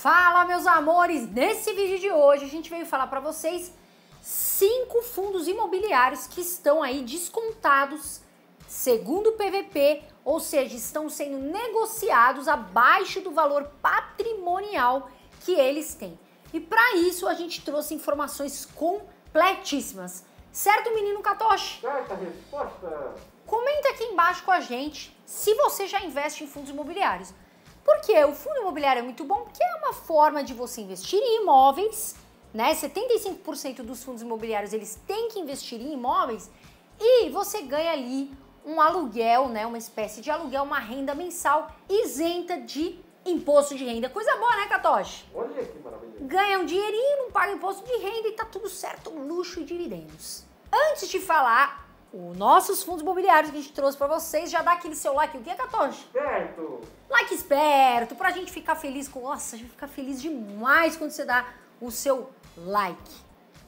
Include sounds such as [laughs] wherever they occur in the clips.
Fala, meus amores! Nesse vídeo de hoje a gente veio falar para vocês cinco fundos imobiliários que estão aí descontados segundo o PVP, ou seja, estão sendo negociados abaixo do valor patrimonial que eles têm. E para isso a gente trouxe informações completíssimas. Certo, menino Katoshi? Certa resposta. Comenta aqui embaixo com a gente se você já investe em fundos imobiliários. Porque o fundo imobiliário é muito bom porque é uma forma de você investir em imóveis, né? 75% dos fundos imobiliários eles têm que investir em imóveis e você ganha ali um aluguel, né? Uma espécie de aluguel, uma renda mensal isenta de imposto de renda. Coisa boa, né, Katoshi? Olha que maravilha. Ganha um dinheirinho, não paga imposto de renda e tá tudo certo, luxo e dividendos. Antes de falar os nossos fundos imobiliários que a gente trouxe para vocês, já dá aquele seu like, o que é 14? Esperto! Like esperto, pra gente ficar feliz com. Nossa, a gente fica feliz demais quando você dá o seu like.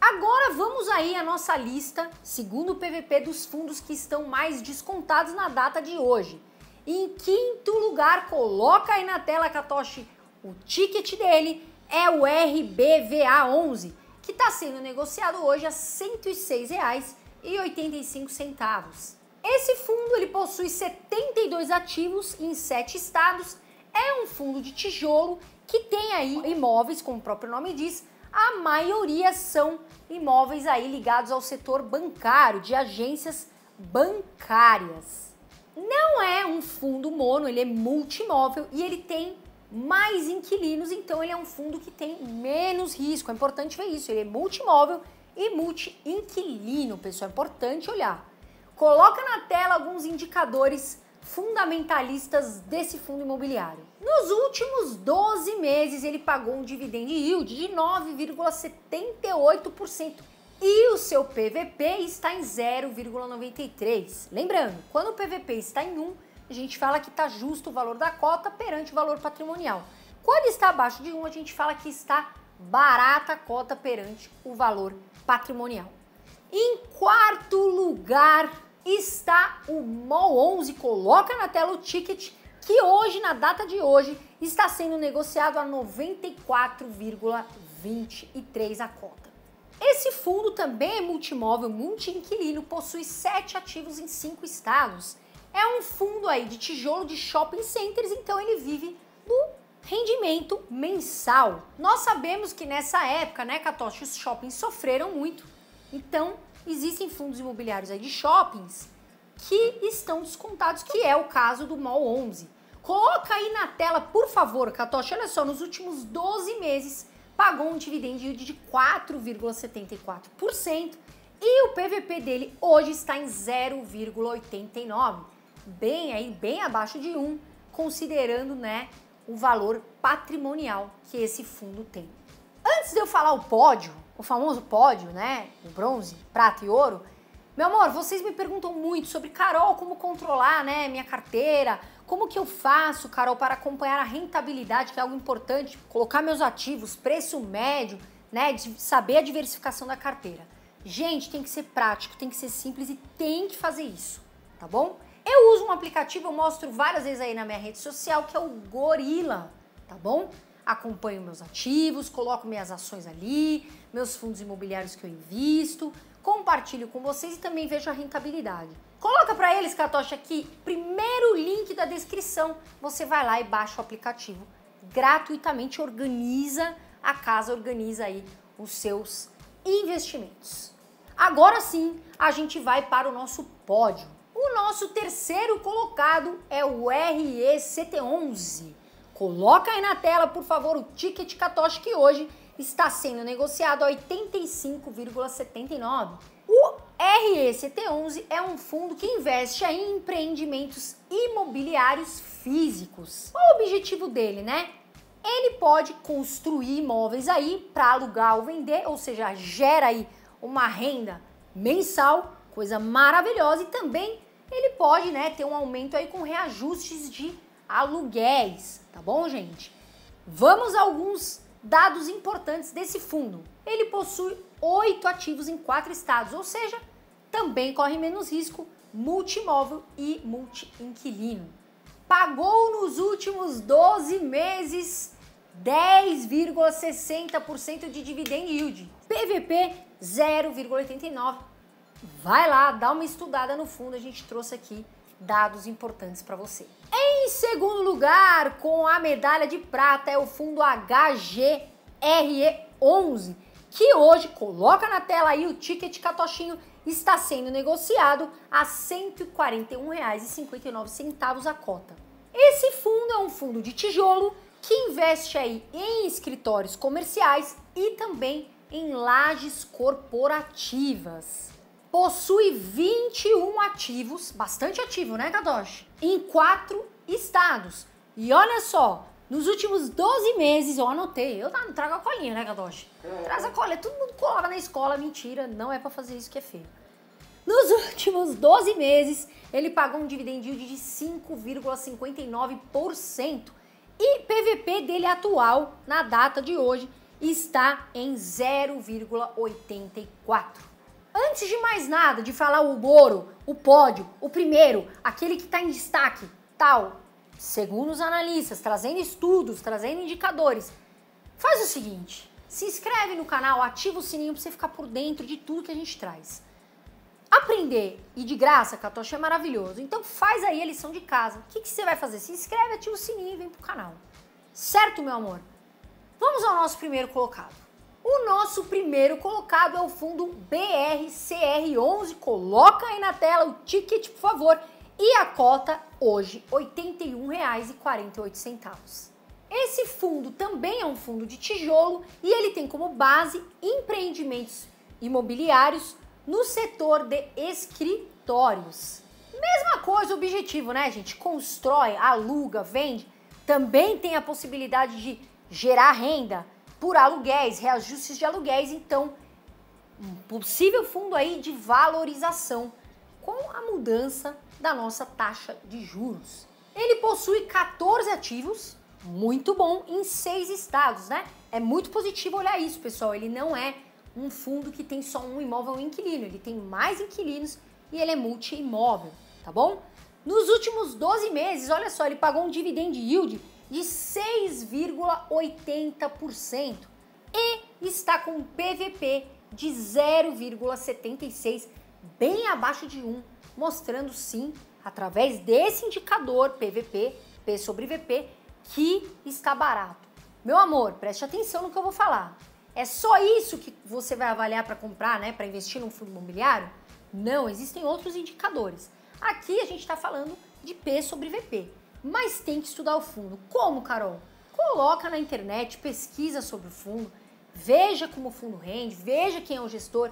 Agora vamos aí à nossa lista, segundo o PVP, dos fundos que estão mais descontados na data de hoje. Em quinto lugar, coloca aí na tela, Katoshi, o ticket dele é o RBVA11, que está sendo negociado hoje a R$ 106,00 e 85 centavos. Esse fundo ele possui 72 ativos em 7 estados, é um fundo de tijolo que tem aí imóveis, como o próprio nome diz, a maioria são imóveis aí ligados ao setor bancário, de agências bancárias. Não é um fundo mono, ele é multimóvel e ele tem mais inquilinos, então ele é um fundo que tem menos risco. É importante ver isso, ele é multimóvel e multi-inquilino, pessoal, é importante olhar. Coloca na tela alguns indicadores fundamentalistas desse fundo imobiliário. Nos últimos 12 meses, ele pagou um dividend yield de 9,78% e o seu PVP está em 0,93. Lembrando, quando o PVP está em 1, a gente fala que está justo o valor da cota perante o valor patrimonial. Quando está abaixo de 1, a gente fala que está barata a cota perante o valor patrimonial patrimonial. Em quarto lugar está o MOL 11. Coloca na tela o ticket que hoje, na data de hoje, está sendo negociado a 94,23 a cota. Esse fundo também é multimóvel, multi-inquilino, possui sete ativos em cinco estados. É um fundo aí de tijolo de shopping centers, então ele vive no rendimento mensal. Nós sabemos que nessa época, né, Catoche, os shoppings sofreram muito. Então, existem fundos imobiliários aí de shoppings que estão descontados, que é o caso do Mall 11. Coloca aí na tela, por favor, Catoche, olha só, nos últimos 12 meses pagou um dividend de 4,74% e o PVP dele hoje está em 0,89, bem aí, bem abaixo de 1, considerando, né, o valor patrimonial que esse fundo tem. Antes de eu falar o pódio, o famoso pódio, né? O bronze, prata e ouro. Meu amor, vocês me perguntam muito sobre Carol, como controlar, né, minha carteira, como que eu faço, Carol, para acompanhar a rentabilidade, que é algo importante, colocar meus ativos, preço médio, né, de saber a diversificação da carteira. Gente, tem que ser prático, tem que ser simples e tem que fazer isso, tá bom? Eu uso um aplicativo, eu mostro várias vezes aí na minha rede social, que é o Gorila, tá bom? Acompanho meus ativos, coloco minhas ações ali, meus fundos imobiliários que eu invisto, compartilho com vocês e também vejo a rentabilidade. Coloca para eles, Catocha, aqui, primeiro link da descrição. Você vai lá e baixa o aplicativo gratuitamente, organiza a casa, organiza aí os seus investimentos. Agora sim, a gente vai para o nosso pódio. O nosso terceiro colocado é o RECT11. Coloca aí na tela, por favor, o ticket Katoshi que hoje está sendo negociado a 85,79. O RECT11 é um fundo que investe em empreendimentos imobiliários físicos. Qual o objetivo dele, né? Ele pode construir imóveis aí para alugar ou vender, ou seja, gera aí uma renda mensal, coisa maravilhosa, e também ele pode né, ter um aumento aí com reajustes de aluguéis, tá bom, gente? Vamos a alguns dados importantes desse fundo. Ele possui oito ativos em quatro estados, ou seja, também corre menos risco multimóvel e multi-inquilino. Pagou nos últimos 12 meses 10,60% de dividend yield. PVP 0,89 Vai lá, dá uma estudada no fundo, a gente trouxe aqui dados importantes para você. Em segundo lugar, com a medalha de prata é o fundo HGRE11, que hoje coloca na tela aí o ticket catochinho está sendo negociado a R$ 141,59 a cota. Esse fundo é um fundo de tijolo que investe aí em escritórios comerciais e também em lajes corporativas possui 21 ativos, bastante ativo, né, Kadoshi? Em quatro estados. E olha só, nos últimos 12 meses, eu anotei, eu não trago a colinha, né, Kadoshi? É. Traz a colinha, todo mundo colava na escola, mentira, não é para fazer isso que é feio. Nos [laughs] últimos 12 meses, ele pagou um dividendio de 5,59% e PVP dele atual, na data de hoje, está em 0,84%. Antes de mais nada, de falar o ouro, o pódio, o primeiro, aquele que está em destaque, tal, segundo os analistas, trazendo estudos, trazendo indicadores, faz o seguinte: se inscreve no canal, ativa o sininho para você ficar por dentro de tudo que a gente traz. Aprender e de graça, Catoche é maravilhoso. Então faz aí a lição de casa. O que, que você vai fazer? Se inscreve, ativa o sininho e vem pro canal. Certo, meu amor? Vamos ao nosso primeiro colocado. O nosso primeiro colocado é o fundo BRCR11. Coloca aí na tela o ticket, por favor. E a cota hoje R$ 81,48. Esse fundo também é um fundo de tijolo e ele tem como base empreendimentos imobiliários no setor de escritórios. Mesma coisa, objetivo, né, gente? Constrói, aluga, vende. Também tem a possibilidade de gerar renda por aluguéis, reajustes de aluguéis, então um possível fundo aí de valorização com a mudança da nossa taxa de juros. Ele possui 14 ativos, muito bom, em seis estados, né? É muito positivo olhar isso, pessoal. Ele não é um fundo que tem só um imóvel um inquilino, ele tem mais inquilinos e ele é multi-imóvel, tá bom? Nos últimos 12 meses, olha só, ele pagou um dividend yield de 6,80% e está com um PVP de 0,76, bem abaixo de 1, mostrando sim, através desse indicador PVP, P sobre VP, que está barato. Meu amor, preste atenção no que eu vou falar. É só isso que você vai avaliar para comprar, né, para investir num fundo imobiliário? Não, existem outros indicadores. Aqui a gente está falando de P sobre VP mas tem que estudar o fundo. Como, Carol? Coloca na internet, pesquisa sobre o fundo, veja como o fundo rende, veja quem é o gestor.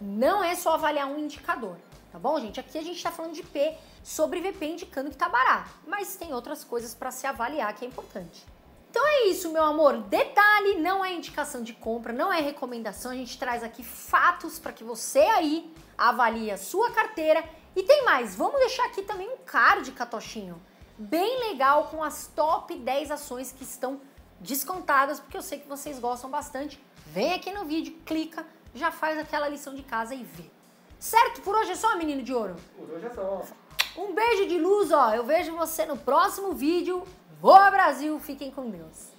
Não é só avaliar um indicador, tá bom, gente? Aqui a gente está falando de P sobre VP indicando que tá barato, mas tem outras coisas para se avaliar que é importante. Então é isso, meu amor. Detalhe não é indicação de compra, não é recomendação. A gente traz aqui fatos para que você aí avalie a sua carteira. E tem mais, vamos deixar aqui também um card, Catochinho bem legal com as top 10 ações que estão descontadas, porque eu sei que vocês gostam bastante. Vem aqui no vídeo, clica, já faz aquela lição de casa e vê. Certo? Por hoje é só, menino de ouro? Por hoje é só. Um beijo de luz, ó. Eu vejo você no próximo vídeo. Boa Brasil, fiquem com Deus.